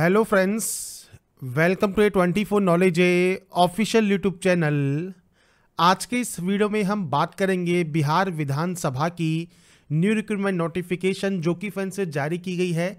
hello friends welcome to A twenty four knowledge a official YouTube channel आज के इस video में हम बात करेंगे बिहार विधानसभा की न्यू रिक्रूटमेंट नोटिफिकेशन जो कि फ्रेंड्स से जारी की गई है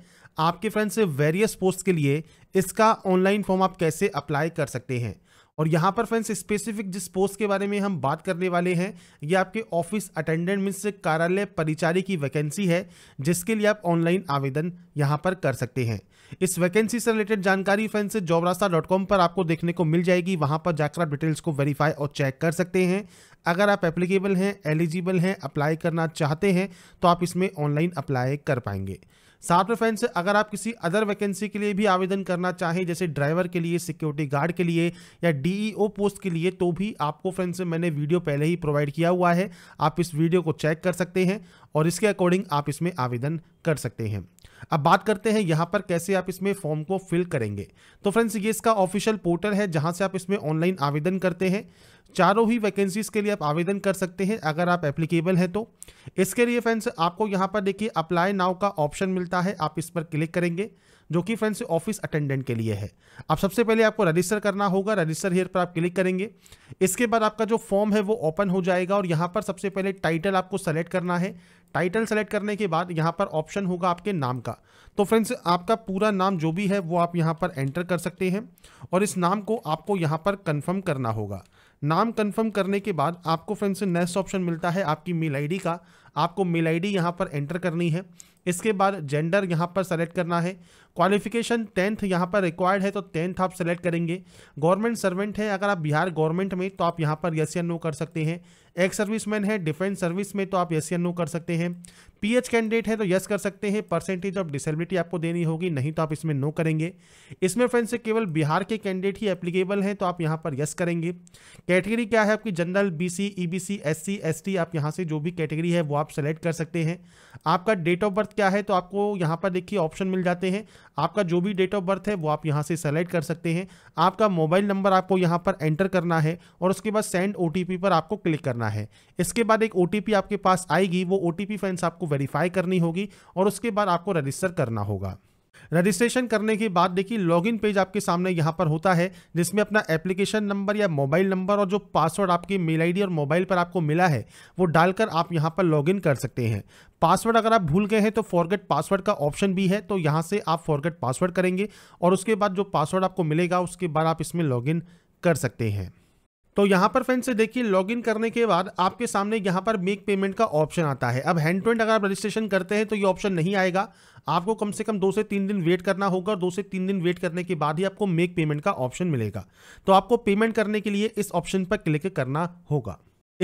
आपके फ्रेंड्स से वेरियस पोस्ट के लिए इसका ऑनलाइन फॉर्म आप कैसे अप्लाई कर सकते हैं और यहाँ पर फ्रेंड्स स्पेसिफिक जिस पोस्ट के बारे में हम बात करने वाले हैं ये आपके ऑफिस अटेंडेंट मीन्स कार्यालय परिचारी की वैकेंसी है जिसके लिए आप ऑनलाइन आवेदन यहाँ पर कर सकते हैं इस वैकेंसी से रिलेटेड जानकारी friends job Rasta dot com पर आपको देखने को मिल जाएगी वहाँ पर जाकर आप डिटेल्स को वेरीफाई और चेक कर सकते हैं अगर आप एप्लीकेबल हैं एलिजिबल हैं अप्लाई करना चाहते हैं तो आप इसमें ऑनलाइन अप्लाई कर पाएंगे साथ में फ्रेंड्स अगर आप किसी अदर वैकेंसी के लिए भी आवेदन करना चाहें जैसे ड्राइवर के लिए सिक्योरिटी गार्ड के लिए या डीईओ पोस्ट e के लिए तो भी आपको फ्रेंड्स मैंने वीडियो पहले ही प्रोवाइड किया हुआ है आप इस वीडियो को चेक कर सकते हैं और इसके अकॉर्डिंग आप इसमें आवेदन कर सकते हैं अब बात करते हैं यहाँ पर कैसे आप इसमें फॉर्म को फिल करेंगे तो फ्रेंड्स ये इसका ऑफिशियल पोर्टल है जहाँ से आप इसमें ऑनलाइन आवेदन करते हैं चारों ही वैकेंसीज़ के लिए आप आवेदन कर सकते हैं अगर आप एप्लीकेबल हैं तो इसके लिए फ्रेंड्स आपको यहाँ पर देखिए अप्लाई नाव का ऑप्शन मिलता है आप इस पर क्लिक करेंगे जो कि फ्रेंड्स ऑफिस अटेंडेंट के लिए है अब सबसे पहले आपको रजिस्टर करना होगा रजिस्टर हेयर पर आप क्लिक करेंगे इसके बाद आपका जो फॉर्म है वो ओपन हो जाएगा और यहाँ पर सबसे पहले टाइटल आपको सेलेक्ट करना है टाइटल सेलेक्ट करने के बाद यहाँ पर ऑप्शन होगा आपके नाम का तो फ्रेंड्स आपका पूरा नाम जो भी है वो आप यहाँ पर एंटर कर सकते हैं और इस नाम को आपको यहाँ पर कन्फर्म करना होगा नाम कंफर्म करने के बाद आपको फ्रेंड्स नेक्स्ट ऑप्शन मिलता है आपकी मेल आईडी का आपको मेल आईडी यहां पर एंटर करनी है इसके बाद जेंडर यहां पर सेलेक्ट करना है क्वालिफिकेशन टेंथ यहाँ पर रिक्वायर्ड है तो टेंथ आप सेलेक्ट करेंगे गवर्नमेंट सर्वेंट है अगर आप बिहार गवर्नमेंट में तो आप यहाँ पर यस या नो कर सकते हैं एक्स सर्विसमैन है डिफेंस सर्विस में तो आप यस या नो कर सकते हैं पीएच कैंडिडेट है तो यस कर सकते हैं परसेंटेज ऑफ डिसेबिलिटी आपको देनी होगी नहीं तो आप इसमें नो करेंगे इसमें फ्रेंड्स केवल बिहार के कैंडिडेट ही एप्लीकेबल हैं तो आप यहाँ पर यस करेंगे कैटेगरी क्या है आपकी general BC EBC SC ST आप यहाँ से जो भी कैटेगरी है वो आप सेलेक्ट कर सकते हैं आपका डेट ऑफ बर्थ क्या है तो आपको यहाँ पर देखिए ऑप्शन मिल जाते हैं आपका जो भी डेट ऑफ बर्थ है वो आप यहाँ से सेलेक्ट कर सकते हैं आपका मोबाइल नंबर आपको यहाँ पर एंटर करना है और उसके बाद सेंड ओ पर आपको क्लिक करना है करना है इसके बाद एक ओ आपके पास आएगी वो ओ टी आपको वेरीफाई करनी होगी और उसके बाद आपको रजिस्टर करना होगा रजिस्ट्रेशन करने के बाद देखिए लॉगिन पेज आपके सामने यहाँ पर होता है जिसमें अपना एप्लीकेशन नंबर या मोबाइल नंबर और जो पासवर्ड आपके मेल आईडी और मोबाइल पर आपको मिला है वो डालकर आप यहाँ पर लॉगिन कर सकते हैं पासवर्ड अगर आप भूल गए हैं तो फॉरगेट पासवर्ड का ऑप्शन भी है तो यहाँ से आप फॉरगेट पासवर्ड करेंगे और उसके बाद जो पासवर्ड आपको मिलेगा उसके बाद आप इसमें लॉग कर सकते हैं तो यहाँ पर फ्रेंड से देखिए लॉगिन करने के बाद आपके सामने यहाँ पर मेक पेमेंट का ऑप्शन आता है अब हैंड टू हैंड अगर आप रजिस्ट्रेशन करते हैं तो ये ऑप्शन नहीं आएगा आपको कम से कम दो से तीन दिन वेट करना होगा और दो से तीन दिन वेट करने के बाद ही आपको मेक पेमेंट का ऑप्शन मिलेगा तो आपको पेमेंट करने के लिए इस ऑप्शन पर क्लिक करना होगा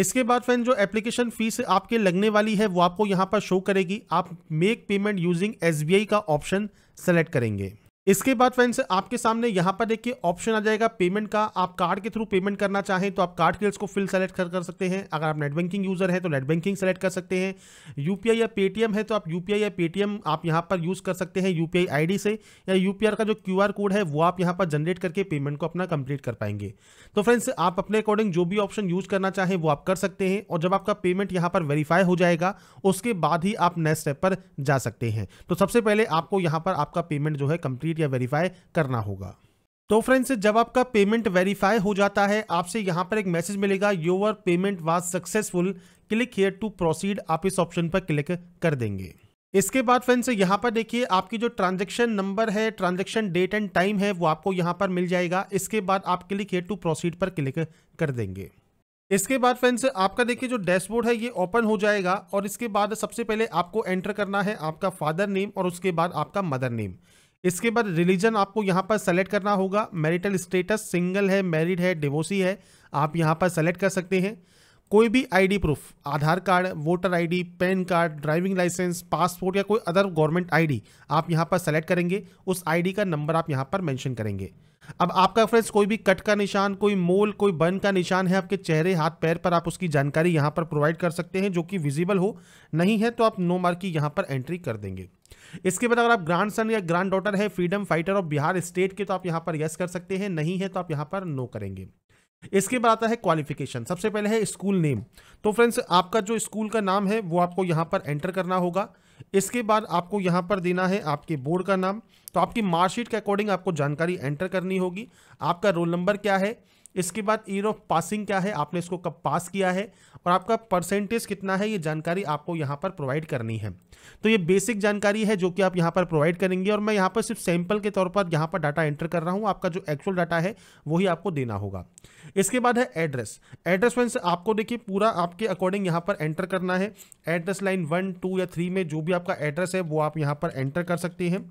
इसके बाद फ्रेंड जो एप्लीकेशन फीस आपके लगने वाली है वो आपको यहाँ पर शो करेगी आप मेक पेमेंट यूजिंग एस का ऑप्शन सेलेक्ट करेंगे इसके बाद फ्रेंड्स आपके सामने यहाँ पर देखिए ऑप्शन आ जाएगा पेमेंट का आप कार्ड के थ्रू पेमेंट करना चाहें तो आप कार्ड डिटेल्स को फिल सेलेक्ट कर, कर सकते हैं अगर आप नेट बैंकिंग यूजर हैं तो नेट बैंकिंग सेलेक्ट कर सकते हैं यूपीआई या पेटीएम है तो आप यूपीआई या पेटीएम आप यहाँ पर यूज़ कर सकते हैं यूपीआई आई से या यूपीआर का जो क्यू कोड है वो आप यहाँ पर जनरेट करके पेमेंट को अपना कंप्लीट कर पाएंगे तो फ्रेंड्स आप अपने अकॉर्डिंग जो भी ऑप्शन यूज़ करना चाहें वो आप कर सकते हैं और जब आपका पेमेंट यहाँ पर वेरीफाई हो जाएगा उसके बाद ही आप नेक्स्ट स्टेप पर जा सकते हैं तो सबसे पहले आपको यहाँ पर आपका पेमेंट जो है कंप्लीट कंप्लीट या वेरीफाई करना होगा तो फ्रेंड्स जब आपका पेमेंट वेरीफाई हो जाता है आपसे यहाँ पर एक मैसेज मिलेगा your payment was successful click here to proceed आप इस ऑप्शन पर क्लिक कर देंगे इसके बाद फ्रेंड्स यहाँ पर देखिए आपकी जो ट्रांजैक्शन नंबर है ट्रांजैक्शन डेट एंड टाइम है वो आपको यहाँ पर मिल जाएगा इसके बाद आप क्लिक हेयर टू प्रोसीड पर क्लिक कर देंगे इसके बाद फ्रेंड्स आपका देखिए जो डैशबोर्ड है ये ओपन हो जाएगा और इसके बाद सबसे पहले आपको एंटर करना है आपका फादर नेम और उसके बाद आपका मदर नेम इसके बाद रिलीजन आपको यहाँ पर सेलेक्ट करना होगा मैरिटल स्टेटस सिंगल है मैरिड है डिवोसी है आप यहाँ पर सेलेक्ट कर सकते हैं कोई भी ID proof Aadhaar card voter ID PAN card driving licence passport या कोई अदर गवर्नमेंट आईडी आप यहाँ पर सेलेक्ट करेंगे उस आईडी का नंबर आप यहाँ पर मेंशन करेंगे अब आपका फ्रेंड्स कोई भी कट का निशान कोई मोल कोई बन का निशान है आपके चेहरे हाथ पैर पर आप उसकी जानकारी यहाँ पर प्रोवाइड कर सकते हैं जो कि विजिबल हो नहीं है तो आप नो मार्क की यहाँ पर एंट्री कर देंगे इसके बाद अगर आप ग्रांड सन या ग्रांड डॉटर है freedom fighter of Bihar state के तो आप यहाँ पर यस कर सकते हैं नहीं है तो आप यहाँ पर नो करेंगे इसके बाद आता है क्वालिफिकेशन सबसे पहले है स्कूल नेम तो फ्रेंड्स आपका जो स्कूल का नाम है वो आपको यहाँ पर एंटर करना होगा इसके बाद आपको यहाँ पर देना है आपके बोर्ड का नाम तो आपकी मार्कशीट के अकॉर्डिंग आपको जानकारी एंटर करनी होगी आपका रोल नंबर क्या है इसके बाद ईयर ऑफ पासिंग क्या है आपने इसको कब पास किया है और आपका परसेंटेज कितना है ये जानकारी आपको यहाँ पर प्रोवाइड करनी है तो ये बेसिक जानकारी है जो कि आप यहाँ पर प्रोवाइड करेंगे और मैं यहाँ पर सिर्फ सैंपल के तौर पर यहाँ पर डाटा एंटर कर रहा हूँ आपका जो एक्चुअल डाटा है वही आपको देना होगा इसके बाद है एड्रेस एड्रेस वाइन आपको देखिए पूरा आपके अकॉर्डिंग यहाँ पर एंटर करना है एड्रेस लाइन वन टू या थ्री में जो भी आपका एड्रेस है वो आप यहाँ पर एंटर कर सकते हैं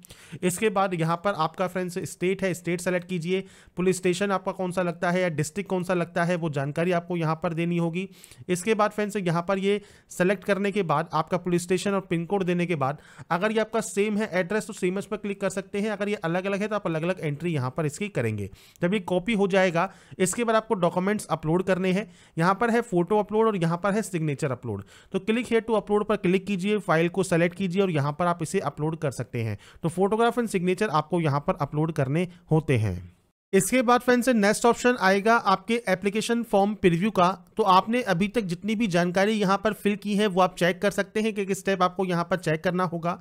इसके बाद यहाँ पर आपका फ्रेंड्स स्टेट है स्टेट सेलेक्ट कीजिए पुलिस स्टेशन आपका कौन सा लगता है या डिस्ट्रिक्ट कौन सा लगता है वो जानकारी आपको यहाँ पर देनी होगी इसके बाद फ्रेंड्स यहाँ पर ये सेलेक्ट करने के बाद आपका पुलिस स्टेशन और पिन कोड देने के बाद अगर ये आपका सेम है एड्रेस तो सेम पर क्लिक कर सकते हैं अगर ये अलग अलग है तो आप अलग अलग एंट्री यहाँ पर इसकी करेंगे जब ये कॉपी हो जाएगा इसके बाद आपको डॉक्यूमेंट्स अपलोड करने हैं यहाँ पर है फोटो अपलोड और यहाँ पर है सिग्नेचर अपलोड तो क्लिक हेयर टू अपलोड पर क्लिक कीजिए फाइल को सेलेक्ट कीजिए और यहाँ पर आप इसे अपलोड कर सकते हैं तो फोटोग्राफ एंड सिग्नेचर आपको यहाँ पर अपलोड करने होते हैं इसके बाद फ्रेंड्स नेक्स्ट ऑप्शन आएगा आपके एप्लीकेशन फॉर्म प्रिव्यू का तो आपने अभी तक जितनी भी जानकारी यहाँ पर फिल की है वो आप चेक कर सकते हैं कि किस स्टेप आपको यहाँ पर चेक करना होगा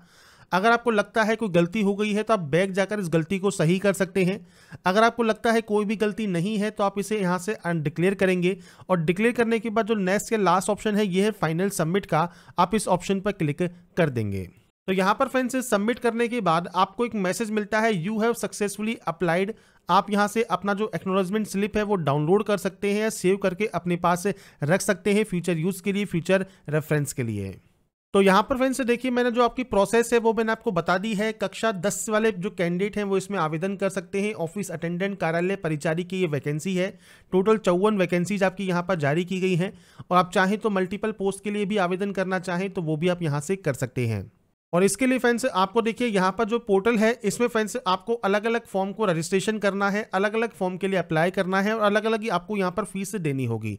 अगर आपको लगता है कोई गलती हो गई है तो आप बैग जाकर इस गलती को सही कर सकते हैं अगर आपको लगता है कोई भी गलती नहीं है तो आप इसे यहाँ से अनडिक्लेयर करेंगे और डिक्लेयर करने के बाद जो नेक्स्ट या लास्ट ऑप्शन है ये है फाइनल सबमिट का आप इस ऑप्शन पर क्लिक कर देंगे तो यहाँ पर फ्रेंड्स सबमिट करने के बाद आपको एक मैसेज मिलता है यू हैव सक्सेसफुली अप्लाइड आप यहाँ से अपना जो एक्नोलॉजमेंट स्लिप है वो डाउनलोड कर सकते हैं या सेव करके अपने पास रख सकते हैं फ्यूचर यूज़ के लिए फ्यूचर रेफरेंस के लिए तो यहाँ पर फ्रेंड्स देखिए मैंने जो आपकी प्रोसेस है वो मैंने आपको बता दी है कक्षा दस वाले जो कैंडिडेट हैं वो इसमें आवेदन कर सकते हैं ऑफिस अटेंडेंट कार्यालय परिचारी की ये वैकेंसी है टोटल चौवन वैकेंसीज आपकी यहाँ पर जारी की गई हैं और आप चाहें तो मल्टीपल पोस्ट के लिए भी आवेदन करना चाहें तो वो भी आप यहाँ से कर सकते हैं और इसके लिए फ्रेंड्स आपको देखिए यहाँ पर जो पोर्टल है इसमें फ्रेंड्स आपको अलग अलग फॉर्म को रजिस्ट्रेशन करना है अलग अलग फॉर्म के लिए अप्लाई करना है और अलग अलग ही आपको यहाँ पर फीस देनी होगी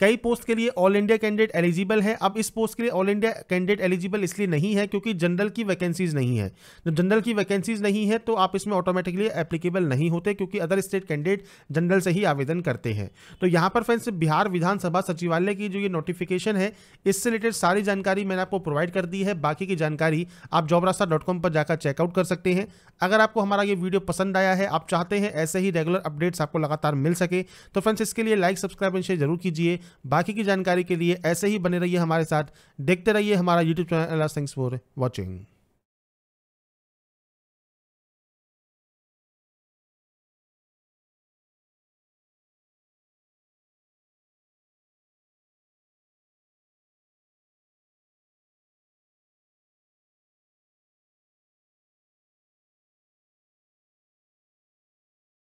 कई पोस्ट के लिए ऑल इंडिया कैंडिडेट एलिजिबल है अब इस पोस्ट के लिए ऑल इंडिया कैंडिडेट एलिजिबल इसलिए नहीं है क्योंकि जनरल की वैकेंसीज नहीं है जब जनरल की वैकेंसीज नहीं है तो आप इसमें ऑटोमेटिकली एप्लीकेबल नहीं होते क्योंकि अदर स्टेट कैंडिडेट जनरल से ही आवेदन करते हैं तो यहाँ पर फ्रेंड्स बिहार विधानसभा सचिवालय की जो ये नोटिफिकेशन है इससे रिलेटेड सारी जानकारी मैंने आपको प्रोवाइड कर दी है बाकी की जानकारी आप जॉब रास्ता डॉट कॉम पर जाकर चेकआउट कर सकते हैं अगर आपको हमारा ये वीडियो पसंद आया है आप चाहते हैं ऐसे ही रेगुलर अपडेट्स आपको लगातार मिल सके तो फ्रेंड्स इसके लिए लाइक सब्सक्राइब एंड शेयर जरूर कीजिए बाकी की जानकारी के लिए ऐसे ही बने रहिए हमारे साथ देखते रहिए हमारा YouTube channel thanks for watching